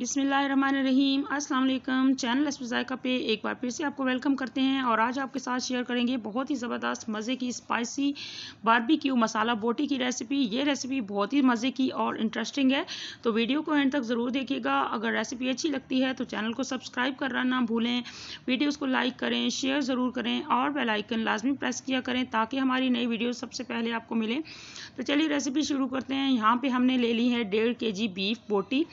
रहीम अस्सलाम चैनल अस्पजायका पे एक बार फिर से आपको वेलकम करते हैं और आज आपके साथ शेयर करेंगे बहुत ही ज़बरदस्त मज़े की स्पाइसी बारबेक्यू मसाला बोटी की रेसिपी ये रेसिपी बहुत ही मज़े की और इंटरेस्टिंग है तो वीडियो को एंड तक ज़रूर देखिएगा अगर रेसिपी अच्छी लगती है तो चैनल को सब्सक्राइब करना ना भूलें वीडियोज़ को लाइक करें शेयर ज़रूर करें और बेलाइकन लाजमी प्रेस किया करें ताकि हमारी नई वीडियो सबसे पहले आपको मिले तो चलिए रेसिपी शुरू करते हैं यहाँ पर हमने ले ली है डेढ़ के बीफ बोटी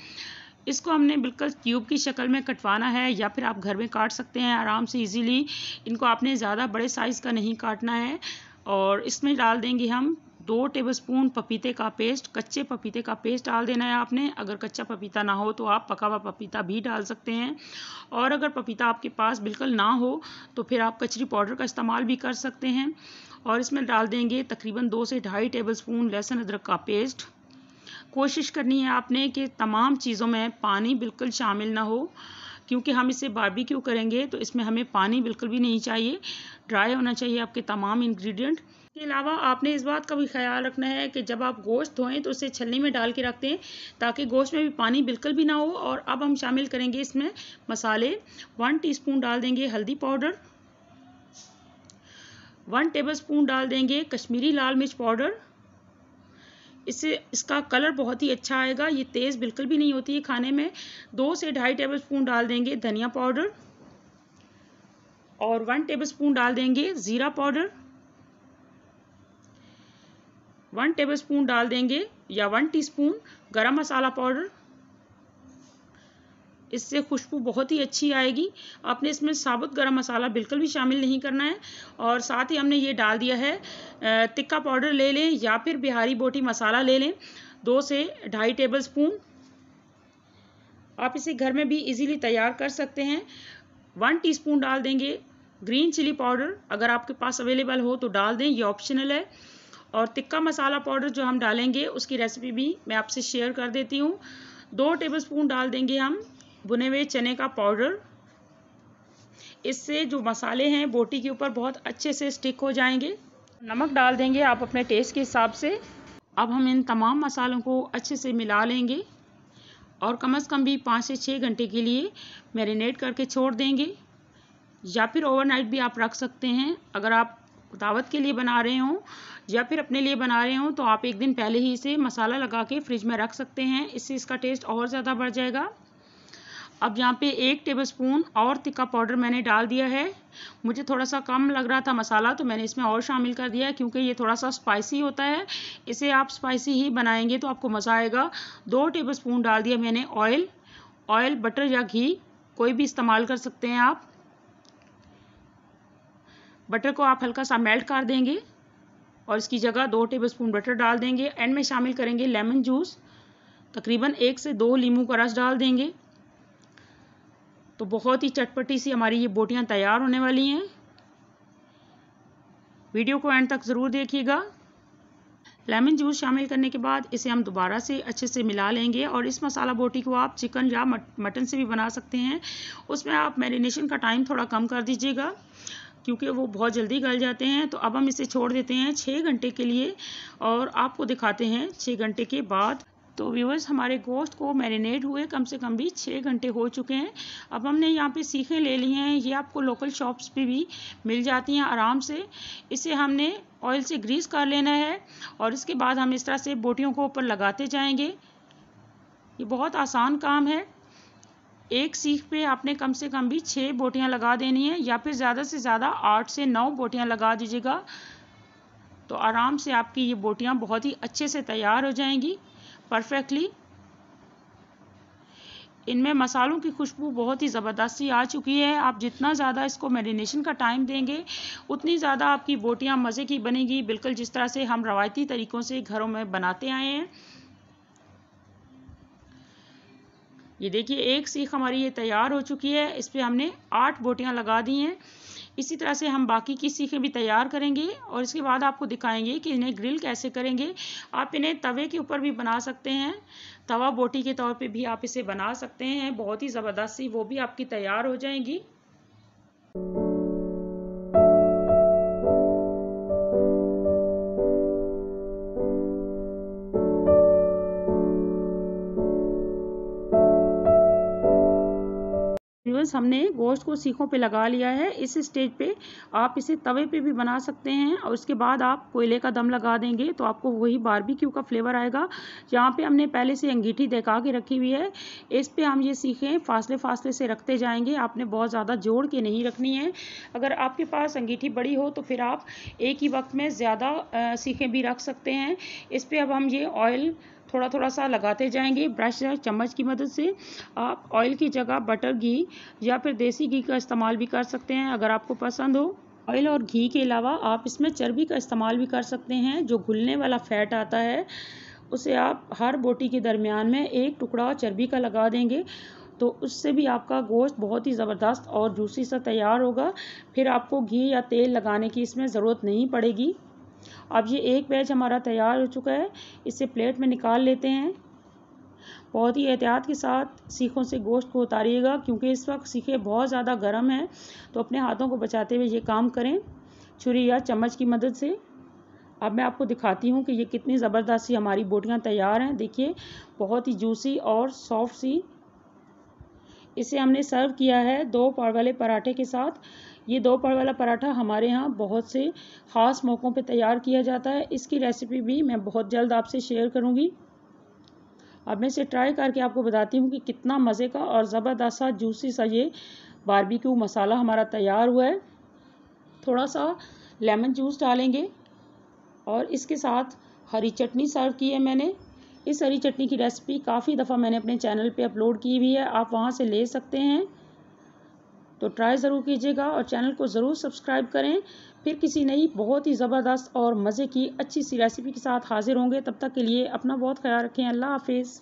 इसको हमने बिल्कुल ट्यूब की शक्ल में कटवाना है या फिर आप घर में काट सकते हैं आराम से इजीली इनको आपने ज़्यादा बड़े साइज़ का नहीं काटना है और इसमें डाल देंगे हम दो टेबलस्पून पपीते का पेस्ट कच्चे पपीते का पेस्ट डाल देना है आपने अगर कच्चा पपीता ना हो तो आप पका हुआ पपीता भी डाल सकते हैं और अगर पपीता आपके पास बिल्कुल ना हो तो फिर आप कचरी पाउडर का इस्तेमाल भी कर सकते हैं और इसमें डाल देंगे तकरीबन दो से ढाई टेबलस्पून लहसुन अदरक का पेस्ट कोशिश करनी है आपने कि तमाम चीज़ों में पानी बिल्कुल शामिल ना हो क्योंकि हम इसे क्यों करेंगे तो इसमें हमें पानी बिल्कुल भी नहीं चाहिए ड्राई होना चाहिए आपके तमाम इंग्रेडिएंट इसके अलावा आपने इस बात का भी ख्याल रखना है कि जब आप गोश्त धोएं तो उसे छलनी में डाल के रखते हैं ताकि गोश्त में भी पानी बिल्कुल भी ना हो और अब हम शामिल करेंगे इसमें मसाले वन टीस्पून डाल देंगे हल्दी पाउडर वन टेबल स्पून डाल देंगे कश्मीरी लाल मिर्च पाउडर इससे इसका कलर बहुत ही अच्छा आएगा ये तेज़ बिल्कुल भी नहीं होती है खाने में दो से ढाई टेबल स्पून डाल देंगे धनिया पाउडर और वन टेबल स्पून डाल देंगे ज़ीरा पाउडर वन टेबल स्पून डाल देंगे या वन टीस्पून गरम मसाला पाउडर इससे खुशबू बहुत ही अच्छी आएगी आपने इसमें साबुत गरम मसाला बिल्कुल भी शामिल नहीं करना है और साथ ही हमने ये डाल दिया है तिक्का पाउडर ले लें या फिर बिहारी बोटी मसाला ले लें दो से ढाई टेबल स्पून आप इसे घर में भी इजीली तैयार कर सकते हैं वन टीस्पून डाल देंगे ग्रीन चिली पाउडर अगर आपके पास अवेलेबल हो तो डाल दें ये ऑप्शनल है और तिक्का मसाला पाउडर जो हम डालेंगे उसकी रेसिपी भी मैं आपसे शेयर कर देती हूँ दो टेबल स्पून डाल देंगे हम बुने हुए चने का पाउडर इससे जो मसाले हैं बोटी के ऊपर बहुत अच्छे से स्टिक हो जाएंगे नमक डाल देंगे आप अपने टेस्ट के हिसाब से अब हम इन तमाम मसालों को अच्छे से मिला लेंगे और कम से कम भी पाँच से छः घंटे के लिए मैरिनेट करके छोड़ देंगे या फिर ओवरनाइट भी आप रख सकते हैं अगर आप दावत के लिए बना रहे हों या फिर अपने लिए बना रहे हों तो आप एक दिन पहले ही इसे मसाला लगा के फ्रिज में रख सकते हैं इससे इसका टेस्ट और ज़्यादा बढ़ जाएगा अब यहाँ पे एक टेबलस्पून और तिक्का पाउडर मैंने डाल दिया है मुझे थोड़ा सा कम लग रहा था मसाला तो मैंने इसमें और शामिल कर दिया क्योंकि ये थोड़ा सा स्पाइसी होता है इसे आप स्पाइसी ही बनाएंगे तो आपको मज़ा आएगा दो टेबलस्पून डाल दिया मैंने ऑयल ऑयल बटर या घी कोई भी इस्तेमाल कर सकते हैं आप बटर को आप हल्का सा मेल्ट कर देंगे और इसकी जगह दो टेबलस्पून बटर डाल देंगे एंड में शामिल करेंगे लेमन जूस तकरीबन एक से दो लीमू का रस डाल देंगे तो बहुत ही चटपटी सी हमारी ये बोटियाँ तैयार होने वाली हैं वीडियो को एंड तक ज़रूर देखिएगा लेमन जूस शामिल करने के बाद इसे हम दोबारा से अच्छे से मिला लेंगे और इस मसाला बोटी को आप चिकन या मटन से भी बना सकते हैं उसमें आप मैरिनेशन का टाइम थोड़ा कम कर दीजिएगा क्योंकि वो बहुत जल्दी गल जाते हैं तो अब हम इसे छोड़ देते हैं छः घंटे के लिए और आपको दिखाते हैं छः घंटे के बाद तो व्यूवर्स हमारे गोश्त को मैरिनेट हुए कम से कम भी छः घंटे हो चुके हैं अब हमने यहाँ पे सीखें ले ली हैं ये आपको लोकल शॉप्स पे भी मिल जाती हैं आराम से इसे हमने ऑयल से ग्रीस कर लेना है और इसके बाद हम इस तरह से बोटियों को ऊपर लगाते जाएंगे ये बहुत आसान काम है एक सीख पे आपने कम से कम भी छः बोटियाँ लगा देनी है या फिर ज़्यादा से ज़्यादा आठ से नौ बोटियाँ लगा दीजिएगा तो आराम से आपकी ये बोटियाँ बहुत ही अच्छे से तैयार हो जाएंगी परफेक्टली इनमें मसालों की खुशबू बहुत ही ज़बरदस्त सी आ चुकी है आप जितना ज़्यादा इसको मैरिनेशन का टाइम देंगे उतनी ज़्यादा आपकी बोटियाँ मज़े की बनेगी बिल्कुल जिस तरह से हम रवायती तरीक़ों से घरों में बनाते आए हैं ये देखिए एक सीख हमारी ये तैयार हो चुकी है इस पर हमने आठ बोटियाँ लगा दी हैं इसी तरह से हम बाकी की सीखें भी तैयार करेंगे और इसके बाद आपको दिखाएंगे कि इन्हें ग्रिल कैसे करेंगे आप इन्हें तवे के ऊपर भी बना सकते हैं तवा बोटी के तौर पे भी आप इसे बना सकते हैं बहुत ही ज़बरदस्त सी वो भी आपकी तैयार हो जाएंगी फ्रेंड्स हमने गोश्त को सीखों पे लगा लिया है इस स्टेज पे आप इसे तवे पे भी बना सकते हैं और उसके बाद आप कोयले का दम लगा देंगे तो आपको वही बारबेक्यू का फ्लेवर आएगा यहाँ पे हमने पहले से अंगीठी देखा के रखी हुई है इस पर हम ये सीखें फासले फासले से रखते जाएंगे आपने बहुत ज़्यादा जोड़ के नहीं रखनी है अगर आपके पास अंगीठी बड़ी हो तो फिर आप एक ही वक्त में ज़्यादा सीखें भी रख सकते हैं इस पर अब हम ये ऑयल थोड़ा थोड़ा सा लगाते जाएंगे ब्रश या चम्मच की मदद से आप ऑयल की जगह बटर घी या फिर देसी घी का इस्तेमाल भी कर सकते हैं अगर आपको पसंद हो ऑयल और घी के अलावा आप इसमें चर्बी का इस्तेमाल भी कर सकते हैं जो घुलने वाला फैट आता है उसे आप हर बोटी के दरमियान में एक टुकड़ा चर्बी का लगा देंगे तो उससे भी आपका गोश्त बहुत ही ज़बरदस्त और जूसी सा तैयार होगा फिर आपको घी या तेल लगाने की इसमें ज़रूरत नहीं पड़ेगी अब ये एक बैच हमारा तैयार हो चुका है इसे प्लेट में निकाल लेते हैं बहुत ही एहतियात के साथ सीखों से गोश्त को उतारिएगा क्योंकि इस वक्त सीखे बहुत ज़्यादा गर्म हैं तो अपने हाथों को बचाते हुए ये काम करें छुरी या चम्मच की मदद से अब मैं आपको दिखाती हूँ कि ये कितनी ज़बरदस्त सी हमारी बोटियाँ तैयार हैं देखिए बहुत ही जूसी और सॉफ्ट सी इसे हमने सर्व किया है दो पाव वाले पराठे के साथ ये दो पड़ वाला पराठा हमारे यहाँ बहुत से ख़ास मौक़ों पे तैयार किया जाता है इसकी रेसिपी भी मैं बहुत जल्द आपसे शेयर करूँगी अब मैं इसे ट्राई करके आपको बताती हूँ कि कितना मज़े का और ज़बरदस्त सा जूसी सा ये बारबेक्यू मसाला हमारा तैयार हुआ है थोड़ा सा लेमन जूस डालेंगे और इसके साथ हरी चटनी सर्व की है मैंने इस हरी चटनी की रेसिपी काफ़ी दफ़ा मैंने अपने चैनल पे अपलोड की हुई है आप वहाँ से ले सकते हैं तो ट्राई ज़रूर कीजिएगा और चैनल को ज़रूर सब्सक्राइब करें फिर किसी नई बहुत ही ज़बरदस्त और मज़े की अच्छी सी रेसिपी के साथ हाज़िर होंगे तब तक के लिए अपना बहुत ख्याल रखें अल्लाह हाफिज़